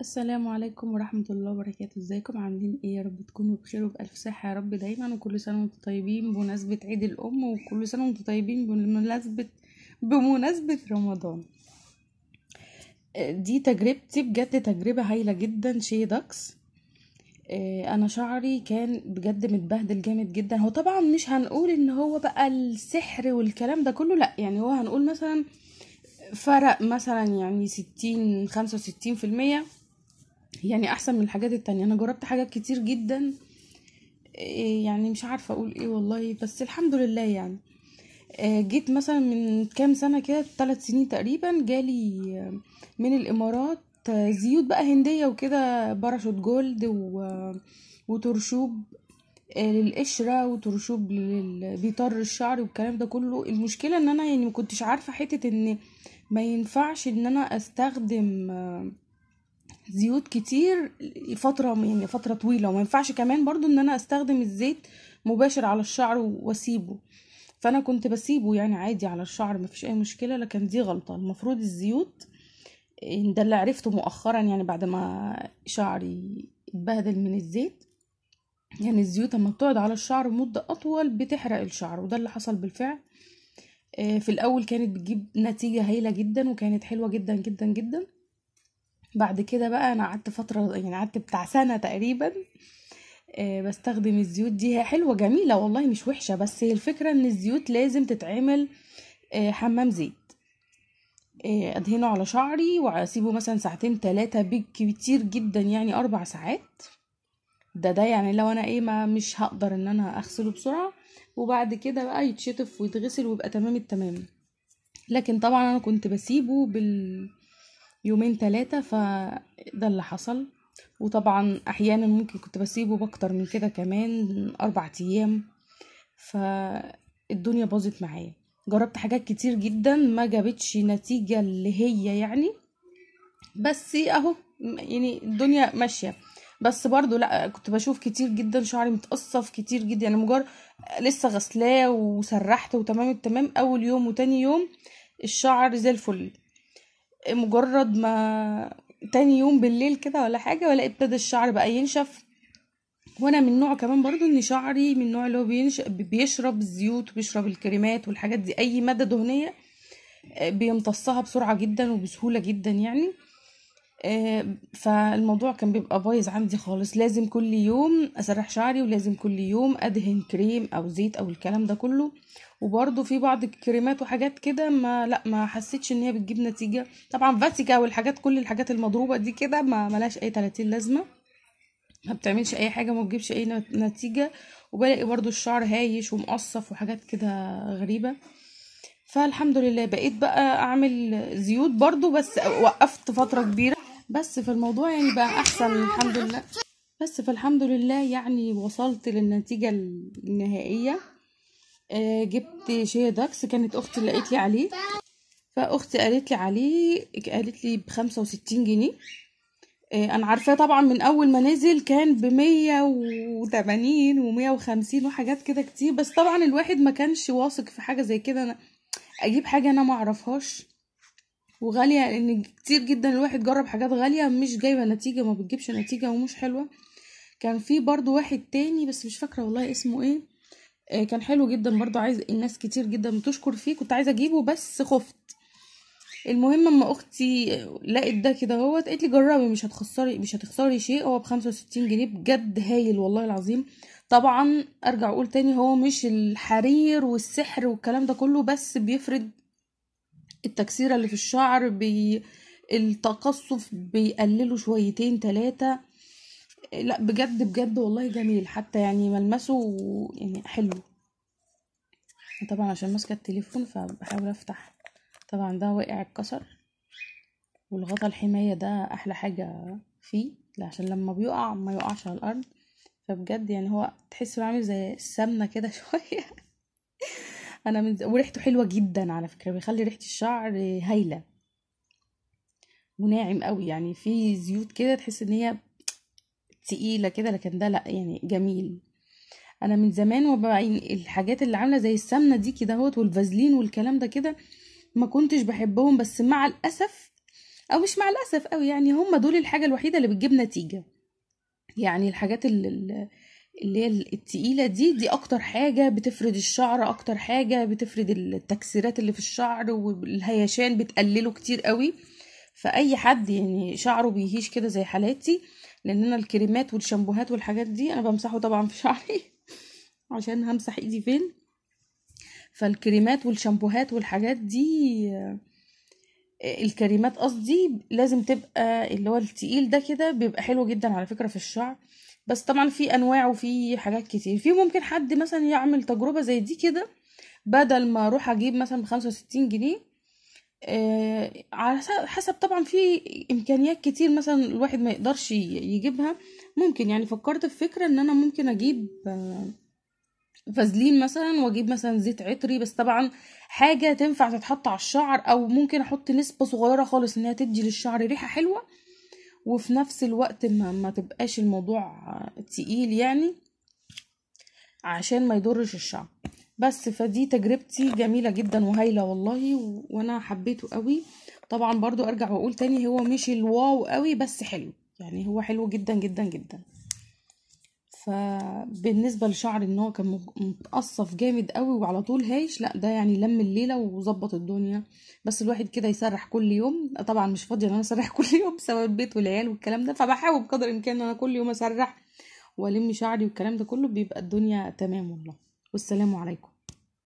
السلام عليكم ورحمة الله وبركاته ازيكم عاملين ايه يا رب تكونوا بخير وبألف صحة يا رب دايما وكل سنة وانتم طيبين بمناسبة عيد الأم وكل سنة وانتم طيبين بمناسبة بمناسبة رمضان دي تجربتي بجد تجربة هايلة جدا شي داكس آه، انا شعري كان بجد متبهدل جامد جدا هو طبعا مش هنقول ان هو بقى السحر والكلام ده كله لا يعني هو هنقول مثلا فرق مثلا يعني ستين خمسة وستين في المية يعني احسن من الحاجات التانية انا جربت حاجات كتير جدا إيه، يعني مش عارفه اقول ايه والله بس الحمد لله يعني آه، جيت مثلا من كام سنه كده ثلاث سنين تقريبا جالي من الامارات زيوت بقى هنديه وكده باراشوت جولد و... وترشوب آه، للقشره وترشوب بيطر الشعر والكلام ده كله المشكله ان انا يعني مكنتش عارفه حته ان ما ينفعش ان انا استخدم آه، زيوت كتير فتره يعني فتره طويله وما ينفعش كمان برضو ان انا استخدم الزيت مباشر على الشعر واسيبه فانا كنت بسيبه يعني عادي على الشعر مفيش اي مشكله لكن دي غلطه المفروض الزيوت ده اللي عرفته مؤخرا يعني بعد ما شعري اتبهدل من الزيت يعني الزيوت اما بتقعد على الشعر مدة اطول بتحرق الشعر وده اللي حصل بالفعل آه، في الاول كانت بتجيب نتيجة هايلة جدا وكانت حلوة جدا جدا جدا بعد كده بقى انا قعدت فتره يعني قعدت بتاع سنه تقريبا آه، بستخدم الزيوت دي هي حلوه جميله والله مش وحشه بس هي الفكره ان الزيوت لازم تتعمل آه، حمام زيت آه، ادهنه على شعري واسيبه مثلا ساعتين ثلاثه بالكتير جدا يعني اربع ساعات ده ده يعني لو انا ايه ما مش هقدر ان انا اغسله بسرعه وبعد كده بقى يتشطف ويتغسل ويبقى تمام التمام لكن طبعا انا كنت بسيبه بال يومين ثلاثة فده اللي حصل وطبعا احيانا ممكن كنت بسيبه باكتر من كده كمان اربع ايام فالدنيا باظت معايا جربت حاجات كتير جدا ما جابتش نتيجة اللي هي يعني بس اهو يعني الدنيا ماشية بس برضو لا كنت بشوف كتير جدا شعري متقصف كتير جدا يعني مجرد لسه غسلاه وسرحت وتمام التمام اول يوم وتاني يوم الشعر زي الفل مجرد ما تاني يوم بالليل كده ولا حاجة ولا ابتدى الشعر بقى ينشف وانا من نوع كمان برضو ان شعري من نوع اللي هو بينش... بيشرب الزيوت وبيشرب الكريمات والحاجات دي اي مادة دهنية آه، بيمتصها بسرعة جدا وبسهولة جدا يعني آه، فالموضوع كان بيبقى بايظ عندي خالص لازم كل يوم اسرح شعري ولازم كل يوم ادهن كريم او زيت او الكلام ده كله وبرده في بعض الكريمات وحاجات كده ما لا ما حسيتش ان هي بتجيب نتيجه طبعا فاتيكا والحاجات كل الحاجات المضروبه دي كده ما ملهاش اي 30 لازمه ما بتعملش اي حاجه ما بتجيبش اي نتيجه وبلاقي برده الشعر هايش ومقصف وحاجات كده غريبه فالحمد لله بقيت بقى اعمل زيوت برضو بس وقفت فتره كبيره بس في الموضوع يعني بقى احسن الحمد لله بس فالحمد لله يعني وصلت للنتيجة النهائية آه جبت داكس كانت اختي اللي لقيت لي عليه فاختي قالت لي عليه قالت لي بخمسة وستين جنيه آه انا عارفاه طبعا من اول ما نزل كان بمية وتمانين ومية وخمسين وحاجات كده كتير بس طبعا الواحد ما كانش واثق في حاجة زي كده انا اجيب حاجة انا ما اعرفهاش وغاليه لان كتير جدا الواحد جرب حاجات غاليه مش جايبه نتيجه ما بتجيبش نتيجه ومش حلوه كان في برضو واحد تاني بس مش فاكره والله اسمه ايه آه كان حلو جدا برضو عايز الناس كتير جدا بتشكر فيه كنت عايزه اجيبه بس خفت المهم اما اختي لقت ده كده اهوت قالت لي جربي مش هتخسري مش هتخسري شيء هو بخمسة وستين جنيه بجد هايل والله العظيم طبعا ارجع اقول تاني هو مش الحرير والسحر والكلام ده كله بس بيفرد التكسيرة اللي في الشعر بي... التقصف بيقلله شويتين تلاتة لا بجد بجد والله جميل حتى يعني ملمسه يعني حلو طبعا عشان ماسكه التليفون فبحاول افتح طبعا ده واقع اتكسر والغطا الحمايه ده احلى حاجه فيه عشان لما بيقع ما يقعش على الارض فبجد يعني هو تحسه عامل زي السمنه كده شويه انا من وريحته حلوه جدا على فكره بيخلي ريحه الشعر هايله وناعم قوي يعني في زيوت كده تحس ان هي تقيله كده لكن ده لا يعني جميل انا من زمان وبعين الحاجات اللي عامله زي السمنه دي كده اهوت والفازلين والكلام ده كده ما كنتش بحبهم بس مع الاسف او مش مع الاسف قوي يعني هم دول الحاجه الوحيده اللي بتجيب نتيجه يعني الحاجات اللي اللي هي التقيله دي دي اكتر حاجه بتفرد الشعر اكتر حاجه بتفرد التكسيرات اللي في الشعر والهيشان بتقلله كتير قوي فاي حد يعني شعره بيهيش كده زي حالاتي لان انا الكريمات والشامبوهات والحاجات دي انا بمسحه طبعا في شعري عشان همسح ايدي فين فالكريمات والشامبوهات والحاجات دي الكريمات قصدي لازم تبقى اللي هو التقيل ده كده بيبقى حلو جدا على فكره في الشعر بس طبعا في انواع وفي حاجات كتير في ممكن حد مثلا يعمل تجربه زي دي كده بدل ما اروح اجيب مثلا بخمسة وستين جنيه آه على حسب طبعا في امكانيات كتير مثلا الواحد ما يقدرش يجيبها ممكن يعني فكرت في فكره ان انا ممكن اجيب آه، فازلين مثلا واجيب مثلا زيت عطري بس طبعا حاجه تنفع تتحط على الشعر او ممكن احط نسبه صغيره خالص انها تدي للشعر ريحه حلوه وفي نفس الوقت ما, ما تبقاش الموضوع تقيل يعني عشان ما يضرش الشعب بس فدي تجربتي جميله جدا وهايله والله وانا حبيته قوي طبعا برضو ارجع واقول تاني هو مش الواو قوي بس حلو يعني هو حلو جدا جدا جدا فبالنسبة لشعر ان هو كان متقصف جامد قوي وعلى طول هايش لا ده يعني لم الليلة وظبط الدنيا بس الواحد كده يسرح كل يوم طبعا مش فاضي ان انا اسرح كل يوم بسبب البيت والعيال والكلام ده فبحاول بقدر الامكان ان انا كل يوم اسرح والم شعري والكلام ده كله بيبقى الدنيا تمام والله والسلام عليكم